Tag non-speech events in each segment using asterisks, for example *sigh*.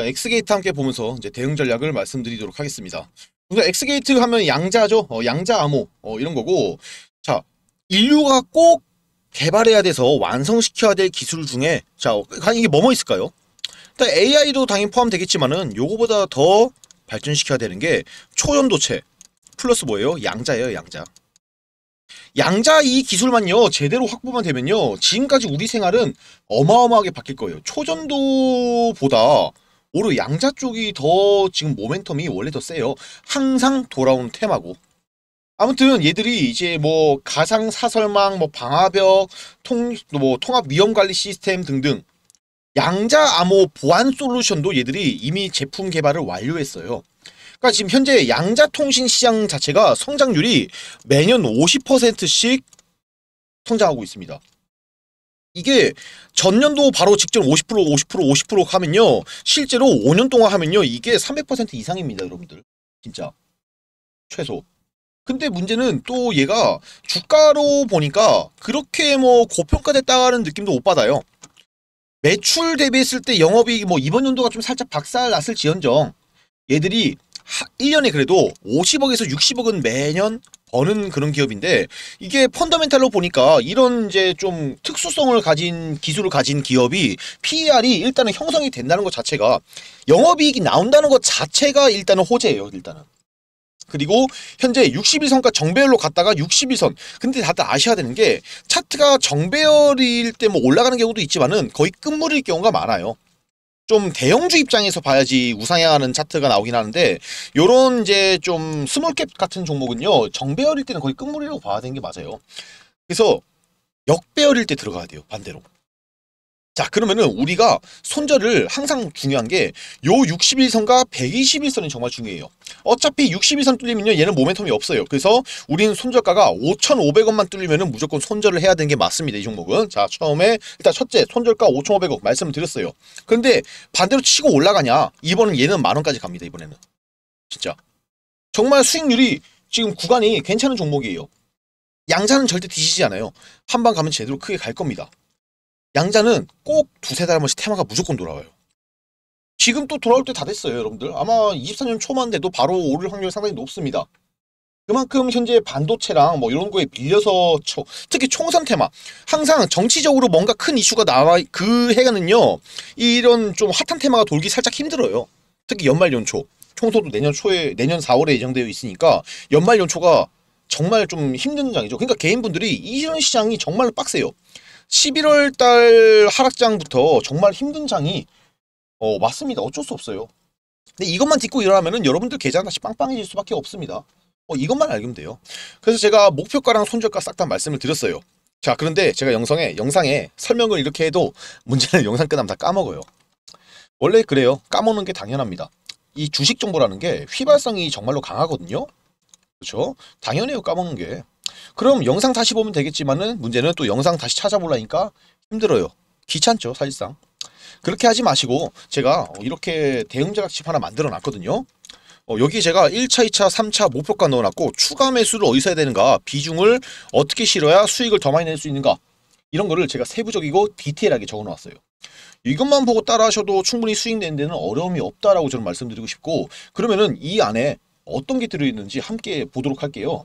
그러니까 엑스게이트 함께 보면서 이제 대응 전략을 말씀드리도록 하겠습니다. 우선 엑스게이트 하면 양자죠. 어, 양자 암호 어, 이런 거고 자 인류가 꼭 개발해야 돼서 완성시켜야 될 기술 중에 자 이게 뭐뭐 있을까요? 일단 AI도 당연히 포함되겠지만은 요거보다 더 발전시켜야 되는 게 초연도체 플러스 뭐예요? 양자예요 양자 양자 이 기술만요 제대로 확보만 되면요 지금까지 우리 생활은 어마어마하게 바뀔 거예요 초전도보다 오히려 양자 쪽이 더 지금 모멘텀이 원래 더 세요. 항상 돌아온 테마고. 아무튼 얘들이 이제 뭐 가상 사설망, 뭐 방화벽, 통, 뭐 통합 위험 관리 시스템 등등 양자 암호 보안 솔루션도 얘들이 이미 제품 개발을 완료했어요. 그러니까 지금 현재 양자 통신 시장 자체가 성장률이 매년 50%씩 성장하고 있습니다. 이게 전년도 바로 직전 50% 50% 50% 하면요. 실제로 5년 동안 하면요. 이게 300% 이상입니다, 여러분들. 진짜. 최소. 근데 문제는 또 얘가 주가로 보니까 그렇게 뭐 고평가됐다는 느낌도 못 받아요. 매출 대비했을 때 영업이 뭐 이번 연도가 좀 살짝 박살 났을 지언정 얘들이 1년에 그래도 50억에서 60억은 매년 버는 그런 기업인데 이게 펀더멘탈로 보니까 이런 이제 좀 특수성을 가진 기술을 가진 기업이 PER이 일단은 형성이 된다는 것 자체가 영업이익이 나온다는 것 자체가 일단은 호재예요. 일단은. 그리고 현재 6 2선과 정배열로 갔다가 6 2선 근데 다들 아셔야 되는 게 차트가 정배열일 때 뭐 올라가는 경우도 있지만은 거의 끝물일 경우가 많아요. 좀 대형주 입장에서 봐야지 우상향하는 차트가 나오긴 하는데 요런 이제 좀 스몰캡 같은 종목은요 정배열일 때는 거의 끝물이라고 봐야 되는 게 맞아요 그래서 역배열일 때 들어가야 돼요 반대로 자 그러면은 우리가 손절을 항상 중요한 게 요 61선과 121선이 정말 중요해요. 어차피 61선 뚫리면요 얘는 모멘텀이 없어요. 그래서 우리는 손절가가 5,500원만 뚫리면은 무조건 손절을 해야 되는 게 맞습니다. 이 종목은 자 처음에 일단 첫째 손절가 5,500원 말씀드렸어요. 을 근데 반대로 치고 올라가냐 이번은 얘는 만원까지 갑니다. 이번에는 진짜 정말 수익률이 지금 구간이 괜찮은 종목이에요. 양자는 절대 뒤지지 않아요. 한방 가면 제대로 크게 갈 겁니다. 양자는 꼭 두세 달 한 번씩 테마가 무조건 돌아와요. 지금 또 돌아올 때 다 됐어요, 여러분들. 아마 23년 초만 돼도 바로 오를 확률이 상당히 높습니다. 그만큼 현재 반도체랑 뭐 이런 거에 밀려서 초, 특히 총선 테마 항상 정치적으로 뭔가 큰 이슈가 나와 그 해가는요 이런 좀 핫한 테마가 돌기 살짝 힘들어요 특히 연말 연초 총선도 내년 초에 내년 4월에 예정되어 있으니까 연말 연초가 정말 좀 힘든 장이죠 그러니까 개인분들이 이런 시장이 정말 로 빡세요 11월 달 하락장부터 정말 힘든 장이 어, 맞습니다. 어쩔 수 없어요. 근데 이것만 딛고 일어나면 여러분들 계좌는 다시 빵빵해질 수밖에 없습니다. 어, 이것만 알면 돼요. 그래서 제가 목표가랑 손절가 싹 다 말씀을 드렸어요. 자, 그런데 제가 영상에, 영상에 설명을 이렇게 해도 문제는 *laughs* 영상 끝나면 다 까먹어요. 원래 그래요. 까먹는 게 당연합니다. 이 주식 정보라는 게 휘발성이 정말로 강하거든요. 그렇죠? 당연해요. 까먹는 게. 그럼 영상 다시 보면 되겠지만은 문제는 또 영상 다시 찾아보려니까 힘들어요. 귀찮죠 사실상. 그렇게 하지 마시고 제가 어, 이렇게 대응자각집 하나 만들어 놨거든요. 어, 여기 제가 1차, 2차, 3차 목표가 넣어놨고 추가 매수를 어디서 해야 되는가 비중을 어떻게 실어야 수익을 더 많이 낼 수 있는가 이런 거를 제가 세부적이고 디테일하게 적어놨어요 이것만 보고 따라하셔도 충분히 수익내는 데는 어려움이 없다라고 저는 말씀드리고 싶고 그러면은 이 안에 어떤 게 들어있는지 함께 보도록 할게요.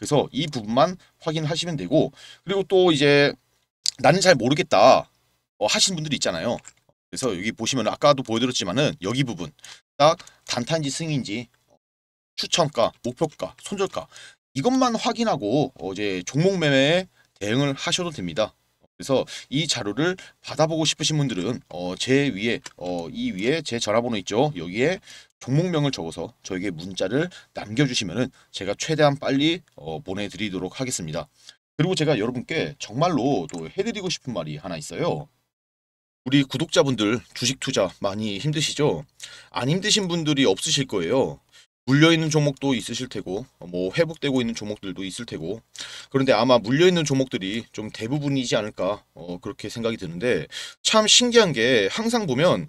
그래서 이 부분만 확인하시면 되고 그리고 또 이제 나는 잘 모르겠다 어, 하는 분들이 있잖아요. 그래서 여기 보시면 아까도 보여드렸지만은 여기 부분 딱 단타인지 승인지 추천가, 목표가, 손절가 이것만 확인하고 어, 제 종목 매매에 대응을 하셔도 됩니다. 그래서 이 자료를 받아보고 싶으신 분들은 어, 제 위에 어, 이 위에 제 전화번호 있죠. 여기에 종목명을 적어서 저에게 문자를 남겨주시면 제가 최대한 빨리 어, 보내드리도록 하겠습니다. 그리고 제가 여러분께 정말로 또 해드리고 싶은 말이 하나 있어요. 우리 구독자분들 주식 투자 많이 힘드시죠? 안 힘드신 분들이 없으실 거예요. 물려있는 종목도 있으실 테고 뭐 회복되고 있는 종목들도 있을 테고 그런데 아마 물려있는 종목들이 좀 대부분이지 않을까 어, 그렇게 생각이 드는데 참 신기한 게 항상 보면